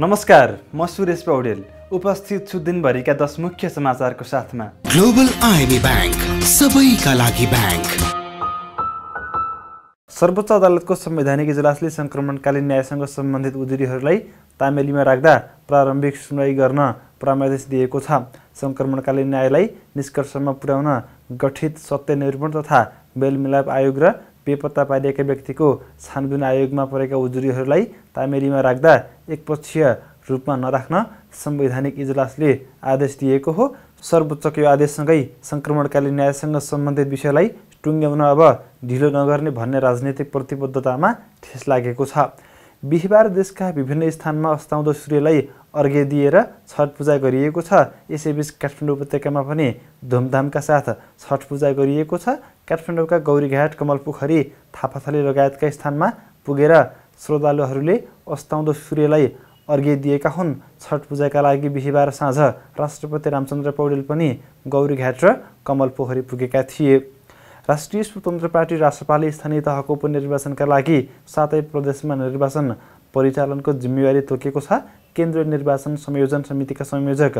नमस्कार म सुरेश पौडेल उपस्थित छु दिनभरिका दस मुख्य समाचारको साथमा ग्लोबल आइबी ब्याङ्क सबैका लागि ब्याङ्क सर्वोच्च अदालतको संवैधानिक इजलासले सङ्क्रमणकालीन न्यायसँग सम्बन्धित उजुरीहरूलाई तामेलीमा राख्दा प्रारम्भिक सुनवाई गर्न परामर्श दिएको छ सङ्क्रमणकालीन न्यायलाई निष्कर्षमा पुर्याउन गठित सत्य निर्माण तथा बेलमिलाप आयोग र बेपत्ता पारिएका व्यक्तिको छानबिन आयोगमा परेका उजुरीहरूलाई तामेरीमा राख्दा एकपक्षीय रूपमा नराख्न संवैधानिक इजलासले आदेश दिएको हो सर्वोच्चको यो आदेशसँगै सङ्क्रमणकालीन न्यायसँग सम्बन्धित विषयलाई टुङ्ग्याउन अब ढिलो नगर्ने भन्ने राजनीतिक प्रतिबद्धतामा ठेस लागेको छ बिहिबार देशका विभिन्न स्थानमा अस्ताउँदो सूर्यलाई अर्घ्य दिएर छठ पूजा गरिएको छ यसैबीच काठमाडौँ उपत्यकामा पनि धुमधामका साथ छठ पूजा गरिएको छ काठमाडौँका गौरीघाट कमलपोखरी थापाथली लगायतका स्थानमा पुगेर श्रद्धालुहरूले अस्ताउँदो सूर्यलाई अर्घ्य दिएका हुन् छठ पूजाका लागि बिहिबार साँझ राष्ट्रपति रामचन्द्र पौडेल पनि गौरीघाट र कमल पोखरी पुगेका थिए राष्ट्रिय स्वतन्त्र पार्टी राष्ट्रपाले स्थानीय तहको उपनिर्वाचनका लागि सातै प्रदेशमा निर्वाचन परिचालनको जिम्मेवारी तोकेको छ केन्द्रीय निर्वाचन संयोजन समितिका संयोजक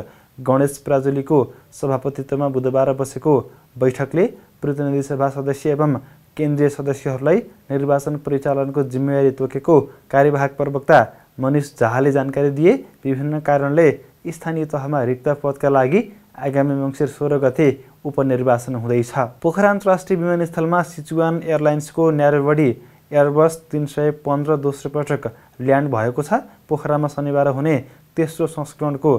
गणेश प्राजुलीको सभापतित्वमा बुधबार बसेको बैठकले प्रतिनिधि सभा सदस्य एवं केन्द्रीय सदस्यहरूलाई निर्वाचन परिचालनको जिम्मेवारी तोकेको कार्यवाहक प्रवक्ता मनिष झाले जानकारी दिए विभिन्न कारणले स्थानीय तहमा रिक्त पदका लागि आगामी मङ्सिर सोह्र गते उपनिर्वाचन हुँदैछ पोखरा अन्तर्राष्ट्रिय विमानस्थलमा सिचुवान एयरलाइन्सको न्यारोबडी एयरबस तिन सय पन्ध्र दोस्रो पटक ल्यान्ड भएको छ पोखरामा शनिबार हुने तेस्रो संस्करणको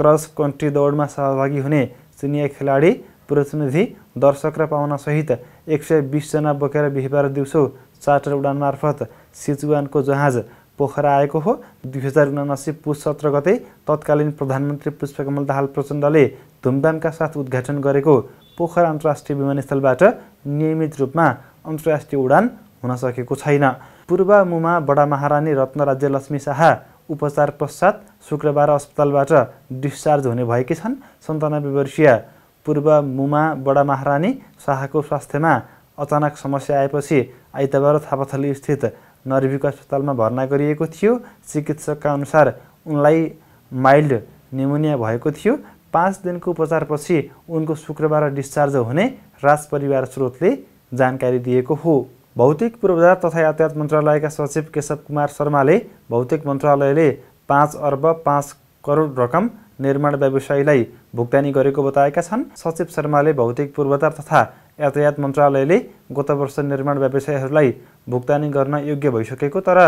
क्रस कन्ट्री दौडमा सहभागी हुने चिनिया खेलाडी प्रतिनिधि दर्शक र पाहुनासहित एक सय बिसजना बोकेर बिहिबार दिउँसो चार्टर उडान मार्फत सिचुवानको जहाज पोखरा आएको हो दुई हजार उनासी पुस सत्र गते तत्कालीन प्रधानमन्त्री पुष्पकमल दाहाल प्रचण्डले धुमधामका साथ उद्घाटन गरेको पोखरा अन्तर्राष्ट्रिय विमानस्थलबाट नियमित रूपमा अन्तर्राष्ट्रिय उडान हुन सकेको छैन पूर्व मुमा बडा महारानी रत्न लक्ष्मी शाह उपचार पश्चात शुक्रबार अस्पतालबाट डिस्चार्ज हुने भएकी छन् सन्तानब्बे वर्षीय पूर्व मुमा बडा महारानी शाहको स्वास्थ्यमा अचानक समस्या आएपछि आइतबार थापाथली स्थित नरविक अस्पतालमा भर्ना गरिएको थियो चिकित्सकका अनुसार उनलाई माइल्ड निमोनिया भएको थियो पाँच दिनको उपचारपछि उनको शुक्रबार डिस्चार्ज हुने राजपरिवार स्रोतले जानकारी दिएको हो भौतिक पूर्वाधार तथा यातायात मन्त्रालयका सचिव केशव कुमार शर्माले भौतिक मन्त्रालयले पाँच अर्ब पाँच करोड रकम निर्माण व्यवसायीलाई भुक्तानी गरेको बताएका छन् सचिव शर्माले भौतिक पूर्वाधार तथा यातायात मन्त्रालयले गत वर्ष निर्माण व्यवसायहरूलाई भुक्तानी गर्न योग्य भइसकेको तर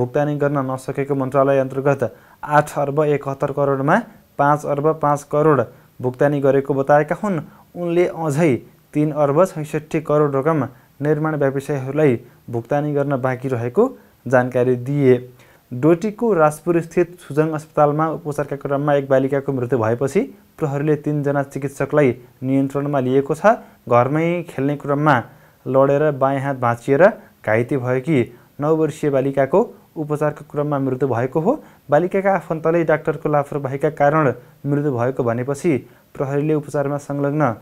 भुक्तानी गर्न नसकेको मन्त्रालय अन्तर्गत आठ अर्ब एकहत्तर करोडमा पाँच अर्ब पाँच करोड भुक्तानी गरेको बताएका हुन् उनले अझै तिन अर्ब छैसठी करोड रकम निर्माण व्यवसायहरूलाई भुक्तानी गर्न बाँकी रहेको जानकारी दिए डोटीको राजपुरस्थित सुजङ अस्पतालमा उपचारका क्रममा एक बालिकाको मृत्यु भएपछि प्रहरीले तिनजना चिकित्सकलाई नियन्त्रणमा लिएको छ घरमै खेल्ने क्रममा लडेर बायाँ हात भाँचिएर घाइते कि नौ वर्षीय बालिकाको उपचारको क्रममा मृत्यु भएको हो बालिकाका आफन्तले डाक्टरको लापरवाहीका कारण मृत्यु भएको भनेपछि प्रहरीले उपचारमा संलग्न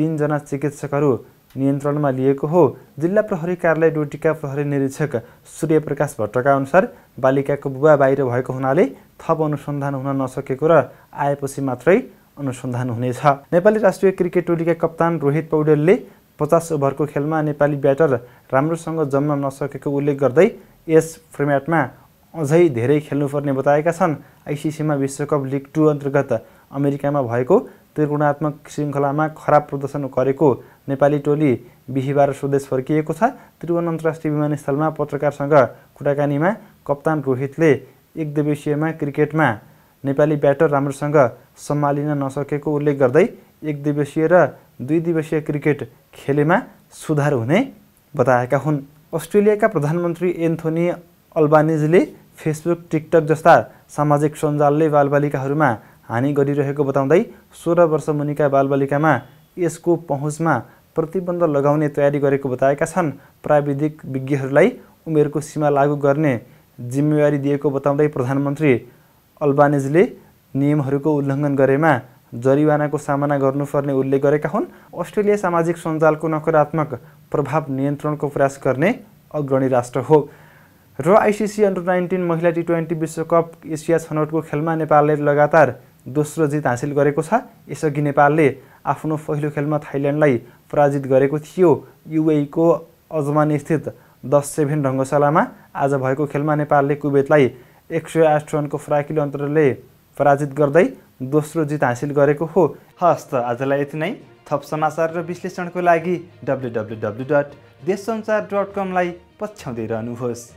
तिनजना चिकित्सकहरू नियन्त्रणमा लिएको हो जिल्ला प्रहरी कार्यालय डोटीका प्रहरी निरीक्षक सूर्यप्रकाश भट्टका अनुसार बालिकाको बुबा बाहिर भएको हुनाले थप अनुसन्धान हुन नसकेको र आएपछि मात्रै अनुसन्धान हुनेछ नेपाली राष्ट्रिय क्रिकेट टोलीका कप्तान रोहित पौडेलले पचास ओभरको खेलमा नेपाली ब्याटर राम्रोसँग जम्न नसकेको उल्लेख गर्दै यस फर्मेटमा अझै धेरै खेल्नुपर्ने बताएका छन् आइसिसीमा विश्वकप लिग टू अन्तर्गत अमेरिकामा भएको त्रिगुणात्मक श्रृङ्खलामा खराब प्रदर्शन गरेको नेपाली टोली बिहिबार स्वदेश फर्किएको छ त्रिभुवन अन्तर्राष्ट्रिय विमानस्थलमा पत्रकारसँग कुराकानीमा कप्तान रोहितले एक दिवसीयमा क्रिकेटमा नेपाली ब्याटर राम्रोसँग सम्हालिन नसकेको उल्लेख गर्दै एक दिवसीय र दुई दिवसीय क्रिकेट खेलेमा सुधार हुने बताएका हुन् अस्ट्रेलियाका प्रधानमन्त्री एन्थोनी अल्बानिजले फेसबुक टिकटक जस्ता सामाजिक सञ्जालले बालबालिकाहरूमा हानि गरिरहेको बताउँदै सोह्र वर्ष मुनिका बालबालिकामा यसको पहुँचमा प्रतिबन्ध लगाउने तयारी गरेको बताएका छन् प्राविधिक विज्ञहरूलाई उमेरको सीमा लागू गर्ने जिम्मेवारी दिएको बताउँदै प्रधानमन्त्री अल्बानेजले नियमहरूको उल्लङ्घन गरेमा जरिवानाको सामना गर्नुपर्ने उल्लेख गरेका हुन् अस्ट्रेलिया सामाजिक सञ्जालको नकारात्मक प्रभाव नियन्त्रणको प्रयास गर्ने अग्रणी राष्ट्र हो र आइसिसी अन्डर नाइन्टिन महिला टी ट्वेन्टी विश्वकप एसिया छनौटको खेलमा नेपालले लगातार दोस्रो जित हासिल गरेको छ यसअघि नेपालले आफ्नो पहिलो खेलमा थाइल्यान्डलाई पराजित गरेको थियो युएईको स्थित दस सेभेन रङ्गशालामा आज भएको खेलमा नेपालले कुवेतलाई एक सय आठ रनको फराकिलो अन्तरले पराजित गर्दै दोस्रो जित हासिल गरेको हो हस् त आजलाई यति नै थप समाचार र विश्लेषणको लागि डब्लु डब्लु डब्लु डट देश सञ्चार डट कमलाई पछ्याउँदै रहनुहोस्